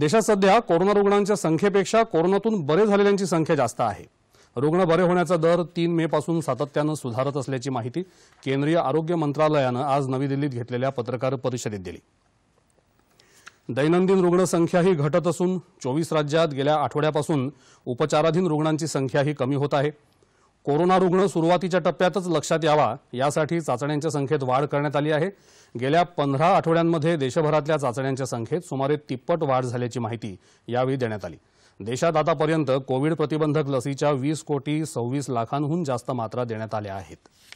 देशात सध्या कोरोना रुग्णांच्या संख्येपेक्षा कोरोनातून बरे झालेल्यांची संख्या जास्त आहे रुग्ण बरे होण्याचा दर तीन मे पासून सातत्यानं सुधारत असल्याची माहिती केंद्रीय आरोग्य मंत्रालयानं आज नवी दिल्लीत घेतलेल्या पत्रकार परिषदेत दिली दैनंदिन रुग्णसंख्याही घटत असून चोवीस राज्यात गेल्या आठवड्यापासून उपचाराधीन रुग्णांची संख्याही कमी होत आहे कोरोना रुग्ण सुरुवातीच्या टप्प्यातच लक्षात यावा यासाठी चाचण्यांच्या संख्येत वाढ करण्यात आली आहे गेल्या पंधरा आठवड्यांमध्ये देशभरातल्या चाचण्यांच्या संख्येत सुमारे तिप्पट वाढ झाल्याची माहिती यावेळी देण्यात आली देशात आतापर्यंत कोविड प्रतिबंधक लसीच्या वीस कोटी सव्वीस लाखांहून जास्त मात्रा देण्यात आल्या आहेत